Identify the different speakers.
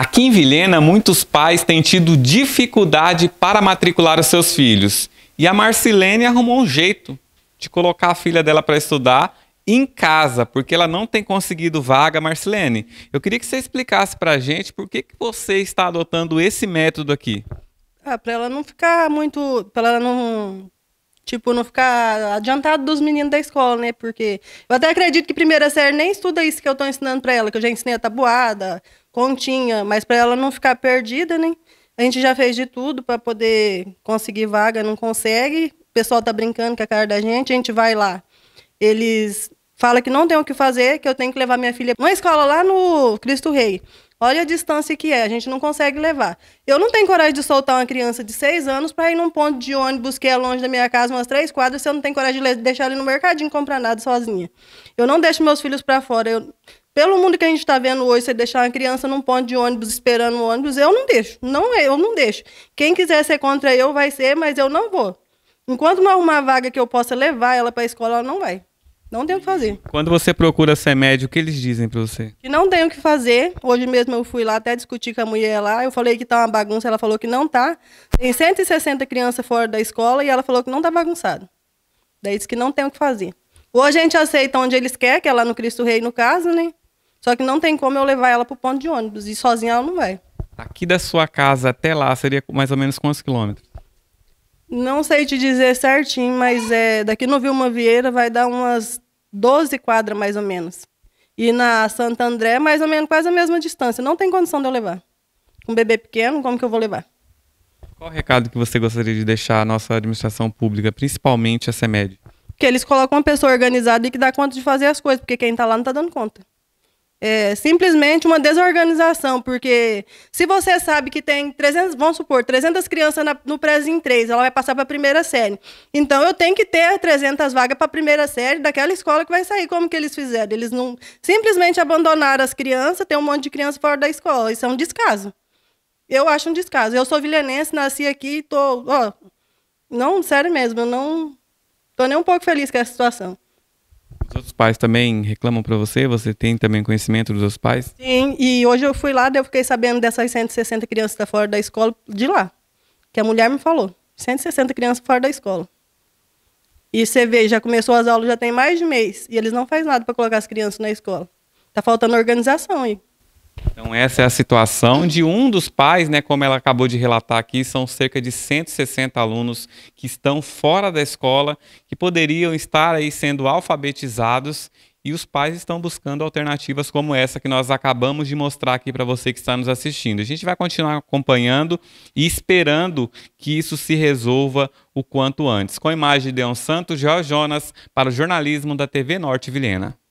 Speaker 1: Aqui em Vilhena, muitos pais têm tido dificuldade para matricular os seus filhos. E a Marcilene arrumou um jeito de colocar a filha dela para estudar em casa, porque ela não tem conseguido vaga, Marcilene. Eu queria que você explicasse para a gente por que, que você está adotando esse método aqui.
Speaker 2: Ah, para ela não ficar muito, para ela não Tipo, não ficar adiantado dos meninos da escola, né? Porque eu até acredito que primeira série nem estuda isso que eu tô ensinando para ela, que eu já ensinei a tabuada, continha, mas para ela não ficar perdida, né? A gente já fez de tudo para poder conseguir vaga, não consegue. O pessoal tá brincando com a cara da gente, a gente vai lá. Eles falam que não tem o que fazer, que eu tenho que levar minha filha numa escola lá no Cristo Rei. Olha a distância que é, a gente não consegue levar. Eu não tenho coragem de soltar uma criança de seis anos para ir num ponto de ônibus que é longe da minha casa, umas três quadras, se eu não tenho coragem de deixar ele no mercadinho comprar nada sozinha. Eu não deixo meus filhos para fora. Eu, pelo mundo que a gente está vendo hoje, você deixar uma criança num ponto de ônibus esperando o ônibus, eu não deixo. Não, é, eu não deixo. Quem quiser ser contra eu vai ser, mas eu não vou. Enquanto não arrumar vaga que eu possa levar ela para a escola, ela não vai. Não tem o que fazer.
Speaker 1: Quando você procura ser médico, o que eles dizem para você?
Speaker 2: Que não tem o que fazer. Hoje mesmo eu fui lá até discutir com a mulher lá. Eu falei que tá uma bagunça, ela falou que não tá. Tem 160 crianças fora da escola e ela falou que não tá bagunçado. Daí disse que não tem o que fazer. Hoje a gente aceita onde eles querem, que é lá no Cristo Rei, no caso, né? Só que não tem como eu levar ela pro ponto de ônibus. E sozinha ela não vai.
Speaker 1: Aqui da sua casa até lá seria mais ou menos quantos quilômetros?
Speaker 2: Não sei te dizer certinho, mas é, daqui no Vilma Vieira vai dar umas 12 quadras, mais ou menos. E na Santa André, mais ou menos quase a mesma distância. Não tem condição de eu levar. Um bebê pequeno, como que eu vou levar? Qual o
Speaker 1: recado que você gostaria de deixar à nossa administração pública, principalmente a CEMED?
Speaker 2: Que eles colocam uma pessoa organizada e que dá conta de fazer as coisas, porque quem está lá não está dando conta é simplesmente uma desorganização, porque se você sabe que tem 300, vamos supor, 300 crianças na, no Prezinho 3, ela vai passar para a primeira série. Então eu tenho que ter 300 vagas para a primeira série daquela escola que vai sair. Como que eles fizeram? Eles não simplesmente abandonaram as crianças, tem um monte de crianças fora da escola. Isso é um descaso. Eu acho um descaso. Eu sou vilhenense, nasci aqui, tô, estou... não, sério mesmo, eu não tô nem um pouco feliz com essa situação.
Speaker 1: Seus pais também reclamam para você? Você tem também conhecimento dos seus pais?
Speaker 2: Sim, e hoje eu fui lá, daí eu fiquei sabendo dessas 160 crianças que tá fora da escola de lá. Que a mulher me falou. 160 crianças fora da escola. E você vê, já começou as aulas, já tem mais de mês. E eles não fazem nada para colocar as crianças na escola. Tá faltando organização aí.
Speaker 1: Então essa é a situação de um dos pais, né, como ela acabou de relatar aqui, são cerca de 160 alunos que estão fora da escola, que poderiam estar aí sendo alfabetizados e os pais estão buscando alternativas como essa que nós acabamos de mostrar aqui para você que está nos assistindo. A gente vai continuar acompanhando e esperando que isso se resolva o quanto antes. Com a imagem de Deon Santos, Jorge Jonas, para o jornalismo da TV Norte Vilhena.